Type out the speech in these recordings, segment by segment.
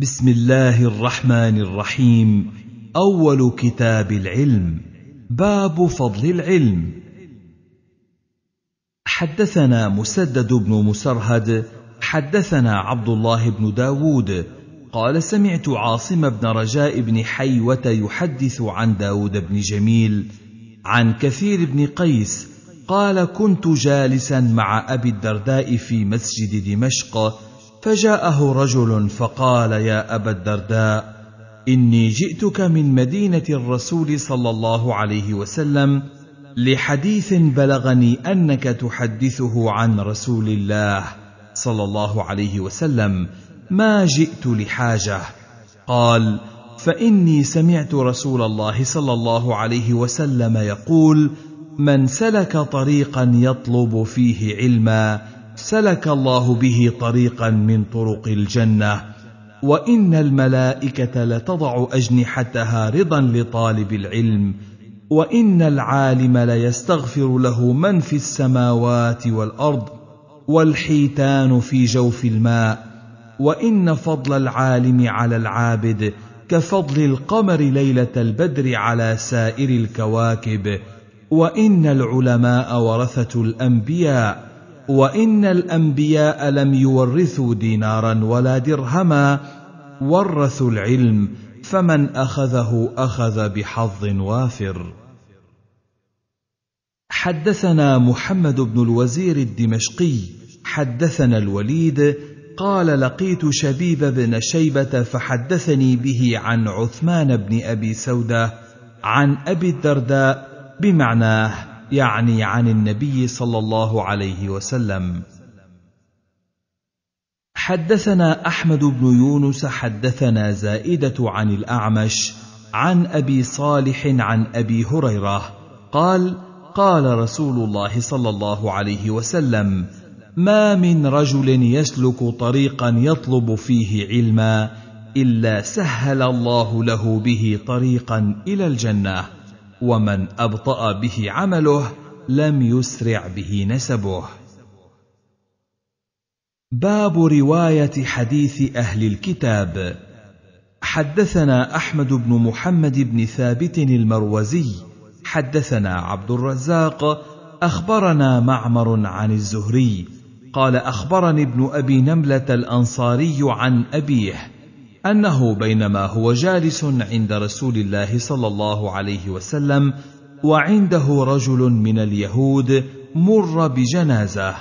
بسم الله الرحمن الرحيم اول كتاب العلم باب فضل العلم حدثنا مسدد بن مسرهد حدثنا عبد الله بن داود قال سمعت عاصم بن رجاء بن حيوة يحدث عن داود بن جميل عن كثير بن قيس قال كنت جالسا مع أبي الدرداء في مسجد دمشق فجاءه رجل فقال يا ابا الدرداء اني جئتك من مدينه الرسول صلى الله عليه وسلم لحديث بلغني انك تحدثه عن رسول الله صلى الله عليه وسلم ما جئت لحاجه قال فاني سمعت رسول الله صلى الله عليه وسلم يقول من سلك طريقا يطلب فيه علما سلك الله به طريقا من طرق الجنه وان الملائكه لتضع اجنحتها رضا لطالب العلم وان العالم ليستغفر له من في السماوات والارض والحيتان في جوف الماء وان فضل العالم على العابد كفضل القمر ليله البدر على سائر الكواكب وان العلماء ورثه الانبياء وان الانبياء لم يورثوا دينارا ولا درهما ورثوا العلم فمن اخذه اخذ بحظ وافر حدثنا محمد بن الوزير الدمشقي حدثنا الوليد قال لقيت شبيب بن شيبه فحدثني به عن عثمان بن ابي سوده عن ابي الدرداء بمعناه يعني عن النبي صلى الله عليه وسلم حدثنا احمد بن يونس حدثنا زائده عن الاعمش عن ابي صالح عن ابي هريره قال قال رسول الله صلى الله عليه وسلم ما من رجل يسلك طريقا يطلب فيه علما الا سهل الله له به طريقا الى الجنه ومن ابطا به عمله لم يسرع به نسبه باب روايه حديث اهل الكتاب حدثنا احمد بن محمد بن ثابت المروزي حدثنا عبد الرزاق اخبرنا معمر عن الزهري قال اخبرني ابن ابي نمله الانصاري عن ابيه انه بينما هو جالس عند رسول الله صلى الله عليه وسلم وعنده رجل من اليهود مر بجنازه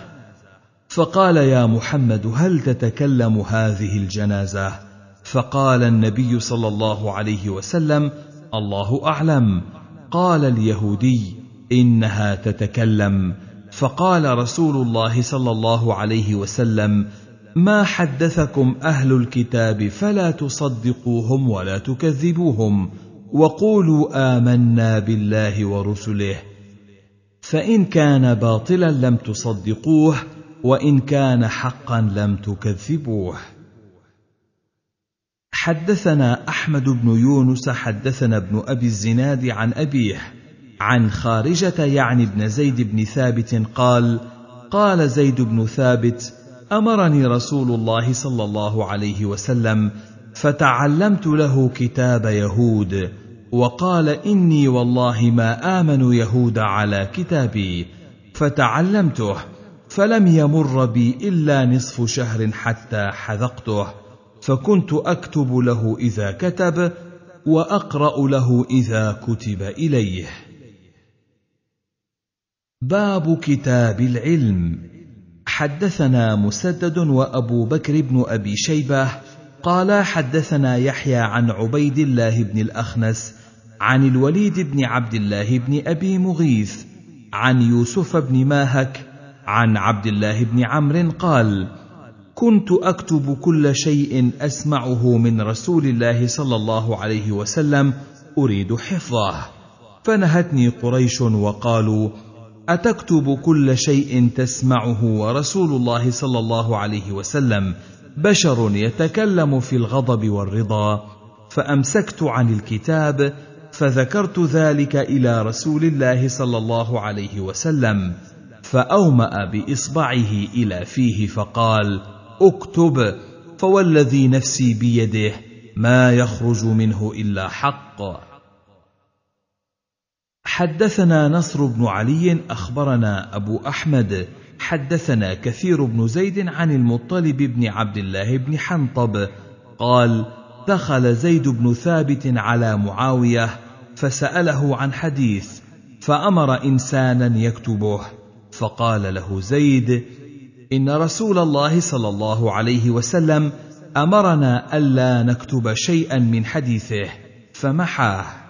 فقال يا محمد هل تتكلم هذه الجنازه فقال النبي صلى الله عليه وسلم الله اعلم قال اليهودي انها تتكلم فقال رسول الله صلى الله عليه وسلم ما حدثكم اهل الكتاب فلا تصدقوهم ولا تكذبوهم وقولوا امنا بالله ورسله فان كان باطلا لم تصدقوه وان كان حقا لم تكذبوه حدثنا احمد بن يونس حدثنا ابن ابي الزناد عن ابيه عن خارجه يعني بن زيد بن ثابت قال قال زيد بن ثابت امرني رسول الله صلى الله عليه وسلم فتعلمت له كتاب يهود وقال اني والله ما امن يهود على كتابي فتعلمته فلم يمر بي الا نصف شهر حتى حذقته فكنت اكتب له اذا كتب واقرا له اذا كتب اليه باب كتاب العلم حدثنا مسدد وابو بكر بن ابي شيبه قال حدثنا يحيى عن عبيد الله بن الاخنس عن الوليد بن عبد الله بن ابي مغيث عن يوسف بن ماهك عن عبد الله بن عمرو قال كنت اكتب كل شيء اسمعه من رسول الله صلى الله عليه وسلم اريد حفظه فنهتني قريش وقالوا أتكتب كل شيء تسمعه ورسول الله صلى الله عليه وسلم بشر يتكلم في الغضب والرضا فأمسكت عن الكتاب فذكرت ذلك إلى رسول الله صلى الله عليه وسلم فأومأ بإصبعه إلى فيه فقال: اكتب فوالذي نفسي بيده ما يخرج منه إلا حق حدثنا نصر بن علي اخبرنا ابو احمد حدثنا كثير بن زيد عن المطلب بن عبد الله بن حنطب قال دخل زيد بن ثابت على معاويه فساله عن حديث فامر انسانا يكتبه فقال له زيد ان رسول الله صلى الله عليه وسلم امرنا الا نكتب شيئا من حديثه فمحاه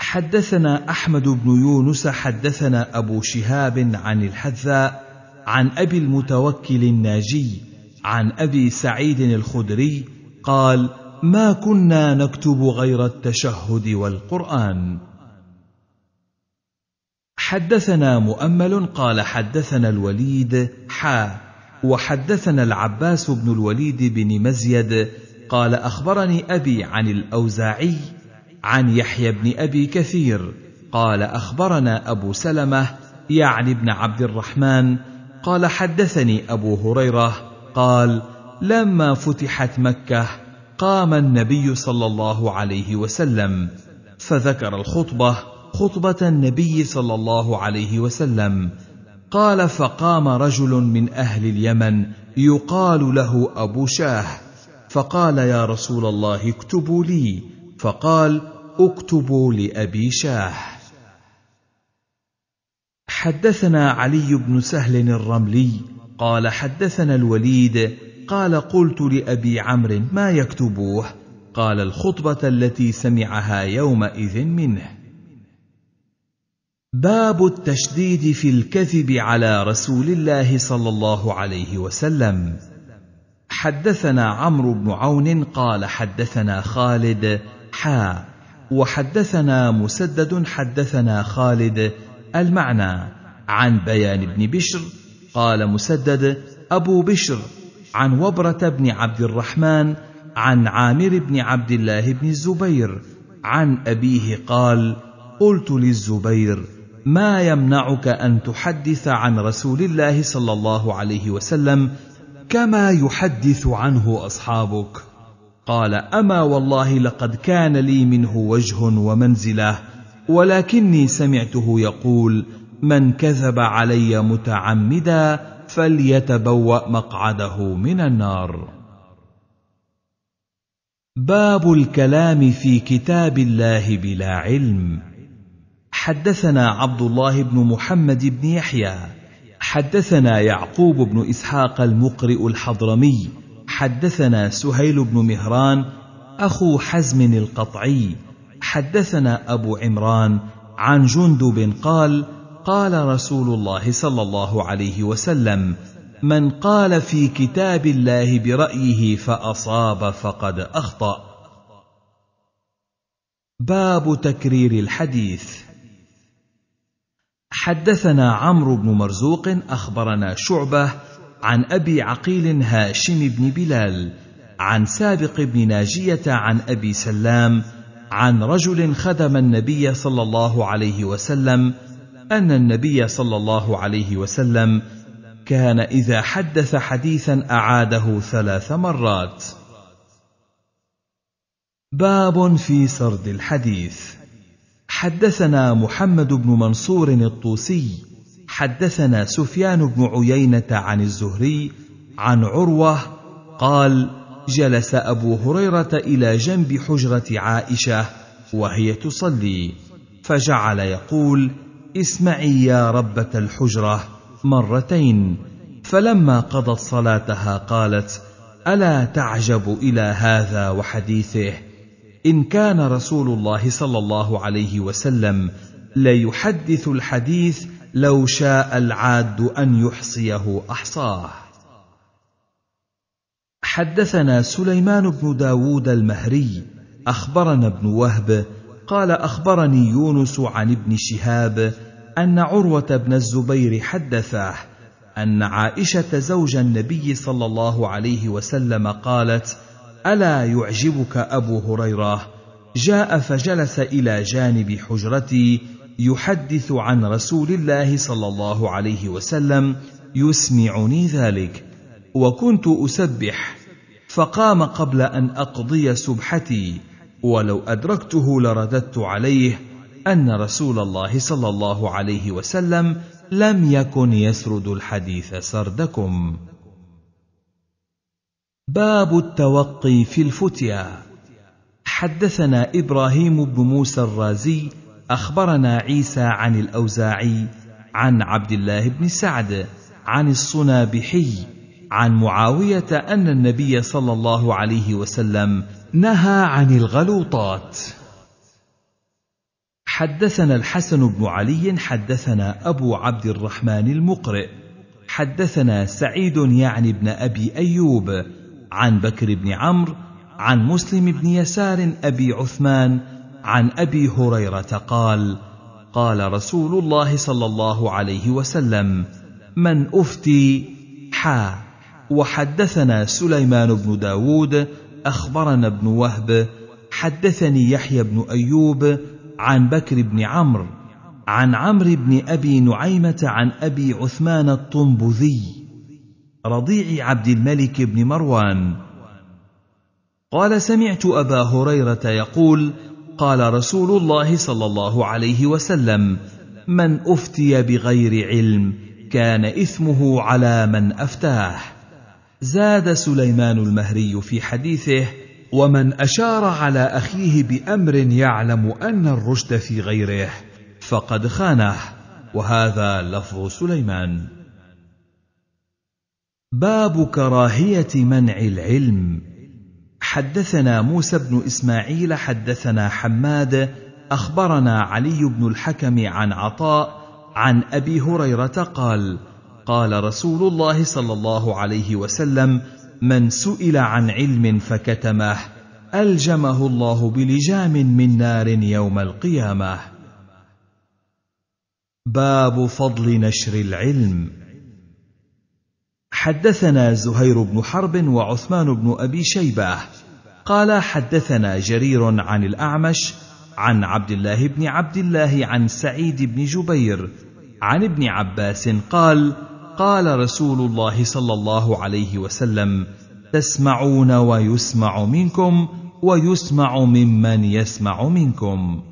حدثنا احمد بن يونس حدثنا ابو شهاب عن الحذاء عن ابي المتوكل الناجي عن ابي سعيد الخدري قال ما كنا نكتب غير التشهد والقران حدثنا مؤمل قال حدثنا الوليد حا وحدثنا العباس بن الوليد بن مزيد قال اخبرني ابي عن الاوزاعي عن يحيى بن ابي كثير قال اخبرنا ابو سلمه يعني بن عبد الرحمن قال حدثني ابو هريره قال لما فتحت مكه قام النبي صلى الله عليه وسلم فذكر الخطبه خطبه النبي صلى الله عليه وسلم قال فقام رجل من اهل اليمن يقال له ابو شاه فقال يا رسول الله اكتبوا لي فقال اكتبوا لابي شاح حدثنا علي بن سهل الرملي قال حدثنا الوليد قال قلت لابي عمرو ما يكتبوه قال الخطبه التي سمعها يومئذ منه باب التشديد في الكذب على رسول الله صلى الله عليه وسلم حدثنا عمرو بن عون قال حدثنا خالد حا وحدثنا مسدد حدثنا خالد المعنى عن بيان بن بشر قال مسدد ابو بشر عن وبره بن عبد الرحمن عن عامر بن عبد الله بن الزبير عن ابيه قال قلت للزبير ما يمنعك ان تحدث عن رسول الله صلى الله عليه وسلم كما يحدث عنه اصحابك قال اما والله لقد كان لي منه وجه ومنزله ولكني سمعته يقول من كذب علي متعمدا فليتبوا مقعده من النار باب الكلام في كتاب الله بلا علم حدثنا عبد الله بن محمد بن يحيى حدثنا يعقوب بن اسحاق المقرئ الحضرمي حدثنا سهيل بن مهران اخو حزم القطعي حدثنا ابو عمران عن جندب قال قال رسول الله صلى الله عليه وسلم من قال في كتاب الله برايه فاصاب فقد اخطا باب تكرير الحديث حدثنا عمرو بن مرزوق اخبرنا شعبه عن أبي عقيل هاشم بن بلال عن سابق بن ناجية عن أبي سلام عن رجل خدم النبي صلى الله عليه وسلم أن النبي صلى الله عليه وسلم كان إذا حدث حديثا أعاده ثلاث مرات. باب في سرد الحديث حدثنا محمد بن منصور الطوسي حدثنا سفيان بن عيينه عن الزهري عن عروه قال جلس ابو هريره الى جنب حجره عائشه وهي تصلي فجعل يقول اسمعي يا ربه الحجره مرتين فلما قضت صلاتها قالت الا تعجب الى هذا وحديثه ان كان رسول الله صلى الله عليه وسلم ليحدث الحديث لو شاء العاد ان يحصيه احصاه حدثنا سليمان بن داود المهري اخبرنا ابن وهب قال اخبرني يونس عن ابن شهاب ان عروه بن الزبير حدثه ان عائشه زوج النبي صلى الله عليه وسلم قالت الا يعجبك ابو هريره جاء فجلس الى جانب حجرتي يحدث عن رسول الله صلى الله عليه وسلم يسمعني ذلك وكنت اسبح فقام قبل ان اقضي سبحتي ولو ادركته لرددت عليه ان رسول الله صلى الله عليه وسلم لم يكن يسرد الحديث سردكم باب التوقي في الفتيا حدثنا ابراهيم بن موسى الرازي اخبرنا عيسى عن الاوزاعي عن عبد الله بن سعد عن الصنابحي عن معاويه ان النبي صلى الله عليه وسلم نهى عن الغلوطات حدثنا الحسن بن علي حدثنا ابو عبد الرحمن المقرئ حدثنا سعيد يعني بن ابي ايوب عن بكر بن عمرو عن مسلم بن يسار ابي عثمان عن ابي هريره قال قال رسول الله صلى الله عليه وسلم من افتي حا وحدثنا سليمان بن داود اخبرنا ابن وهب حدثني يحيى بن ايوب عن بكر بن عمرو عن عمرو بن ابي نعيمه عن ابي عثمان الطنبذي رضيع عبد الملك بن مروان قال سمعت ابا هريره يقول قال رسول الله صلى الله عليه وسلم من افتي بغير علم كان اثمه على من افتاه زاد سليمان المهري في حديثه ومن اشار على اخيه بامر يعلم ان الرشد في غيره فقد خانه وهذا لفظ سليمان باب كراهيه منع العلم حدثنا موسى بن اسماعيل حدثنا حماد اخبرنا علي بن الحكم عن عطاء عن ابي هريره قال قال رسول الله صلى الله عليه وسلم من سئل عن علم فكتمه الجمه الله بلجام من نار يوم القيامه باب فضل نشر العلم حدثنا زهير بن حرب وعثمان بن ابي شيبه قال حدثنا جرير عن الاعمش عن عبد الله بن عبد الله عن سعيد بن جبير عن ابن عباس قال قال رسول الله صلى الله عليه وسلم تسمعون ويسمع منكم ويسمع ممن يسمع منكم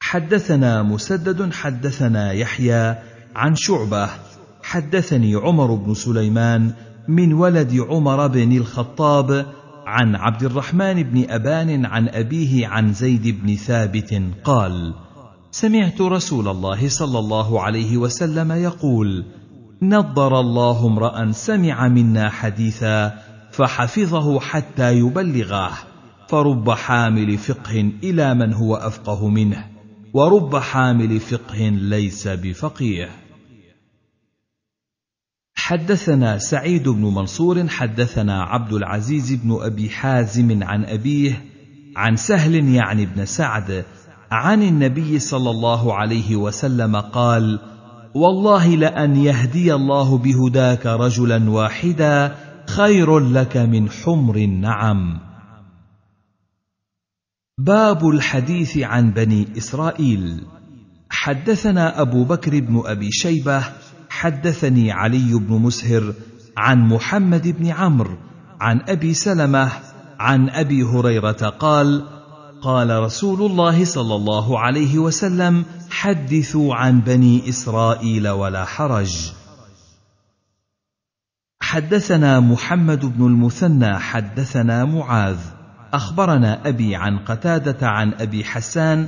حدثنا مسدد حدثنا يحيى عن شعبه حدثني عمر بن سليمان من ولد عمر بن الخطاب عن عبد الرحمن بن ابان عن ابيه عن زيد بن ثابت قال سمعت رسول الله صلى الله عليه وسلم يقول نضر الله امرا سمع منا حديثا فحفظه حتى يبلغه فرب حامل فقه الى من هو افقه منه ورب حامل فقه ليس بفقيه حدثنا سعيد بن منصور حدثنا عبد العزيز بن ابي حازم عن ابيه عن سهل يعني بن سعد عن النبي صلى الله عليه وسلم قال والله لان يهدي الله بهداك رجلا واحدا خير لك من حمر النعم باب الحديث عن بني اسرائيل حدثنا ابو بكر بن ابي شيبه حدثني علي بن مسهر عن محمد بن عمرو عن ابي سلمه عن ابي هريره قال قال رسول الله صلى الله عليه وسلم حدثوا عن بني اسرائيل ولا حرج حدثنا محمد بن المثنى حدثنا معاذ اخبرنا ابي عن قتاده عن ابي حسان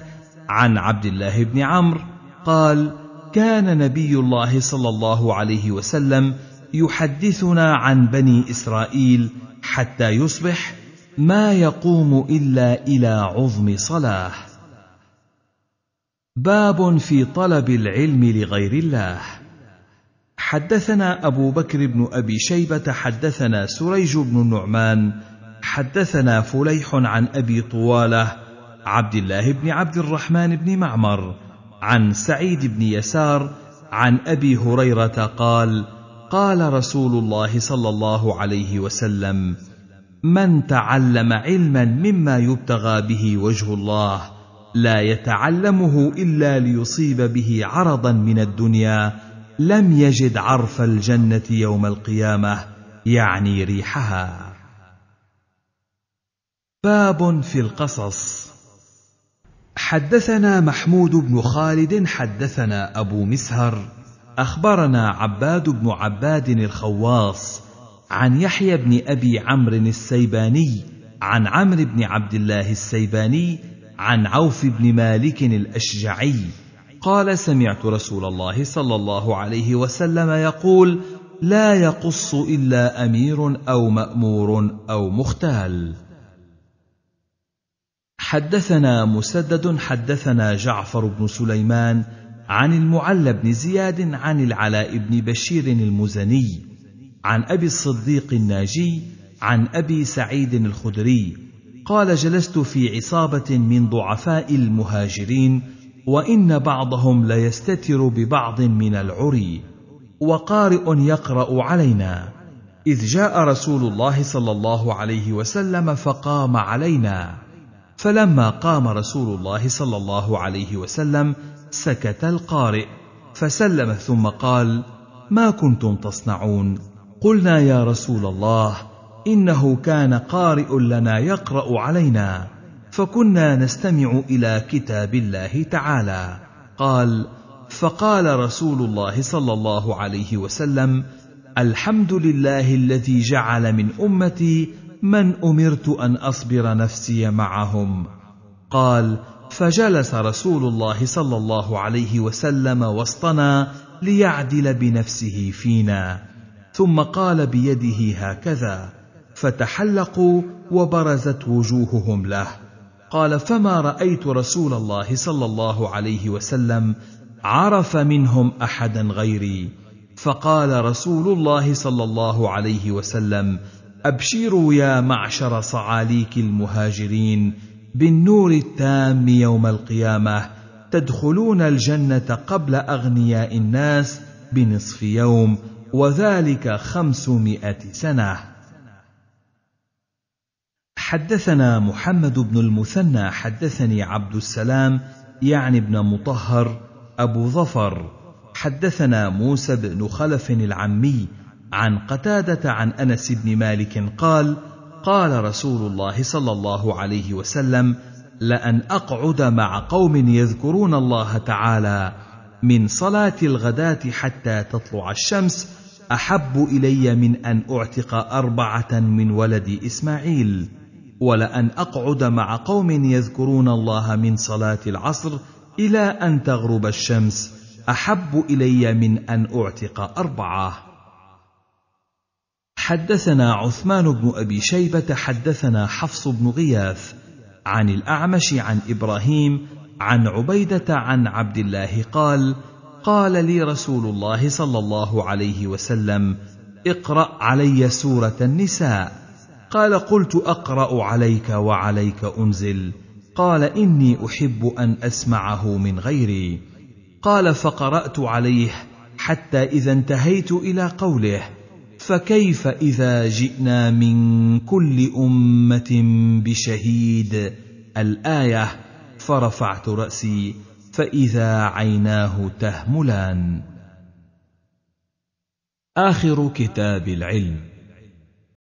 عن عبد الله بن عمرو قال كان نبي الله صلى الله عليه وسلم يحدثنا عن بني اسرائيل حتى يصبح ما يقوم الا الى عظم صلاه باب في طلب العلم لغير الله حدثنا ابو بكر بن ابي شيبه حدثنا سريج بن النعمان حدثنا فليح عن ابي طواله عبد الله بن عبد الرحمن بن معمر عن سعيد بن يسار عن ابي هريره قال قال رسول الله صلى الله عليه وسلم من تعلم علما مما يبتغى به وجه الله لا يتعلمه الا ليصيب به عرضا من الدنيا لم يجد عرف الجنه يوم القيامه يعني ريحها باب في القصص حدثنا محمود بن خالد حدثنا ابو مسهر اخبرنا عباد بن عباد الخواص عن يحيى بن ابي عمرو السيباني عن عمرو بن عبد الله السيباني عن عوف بن مالك الاشجعي قال سمعت رسول الله صلى الله عليه وسلم يقول لا يقص الا امير او مامور او مختال حدثنا مسدد حدثنا جعفر بن سليمان عن المعلى بن زياد عن العلاء بن بشير المزني عن ابي الصديق الناجي عن ابي سعيد الخدري قال جلست في عصابه من ضعفاء المهاجرين وان بعضهم ليستتر ببعض من العري وقارئ يقرا علينا اذ جاء رسول الله صلى الله عليه وسلم فقام علينا فلما قام رسول الله صلى الله عليه وسلم سكت القارئ فسلم ثم قال ما كنتم تصنعون قلنا يا رسول الله انه كان قارئ لنا يقرا علينا فكنا نستمع الى كتاب الله تعالى قال فقال رسول الله صلى الله عليه وسلم الحمد لله الذي جعل من امتي من امرت ان اصبر نفسي معهم قال فجلس رسول الله صلى الله عليه وسلم وسطنا ليعدل بنفسه فينا ثم قال بيده هكذا فتحلقوا وبرزت وجوههم له قال فما رايت رسول الله صلى الله عليه وسلم عرف منهم احدا غيري فقال رسول الله صلى الله عليه وسلم أبشروا يا معشر صعاليك المهاجرين بالنور التام يوم القيامة تدخلون الجنة قبل أغنياء الناس بنصف يوم وذلك خمسمائة سنة حدثنا محمد بن المثنى حدثني عبد السلام يعني ابن مطهر أبو ظفر حدثنا موسى بن خلف العمي عن قتادة عن أنس بن مالك قال: قال رسول الله صلى الله عليه وسلم: لأن أقعد مع قوم يذكرون الله تعالى من صلاة الغداة حتى تطلع الشمس أحب إلي من أن أعتق أربعة من ولد إسماعيل، ولأن أقعد مع قوم يذكرون الله من صلاة العصر إلى أن تغرب الشمس أحب إلي من أن أعتق أربعة. حدثنا عثمان بن ابي شيبه حدثنا حفص بن غياث عن الاعمش عن ابراهيم عن عبيده عن عبد الله قال قال لي رسول الله صلى الله عليه وسلم اقرا علي سوره النساء قال قلت اقرا عليك وعليك انزل قال اني احب ان اسمعه من غيري قال فقرات عليه حتى اذا انتهيت الى قوله فكيف اذا جئنا من كل امه بشهيد الايه فرفعت راسي فاذا عيناه تهملان اخر كتاب العلم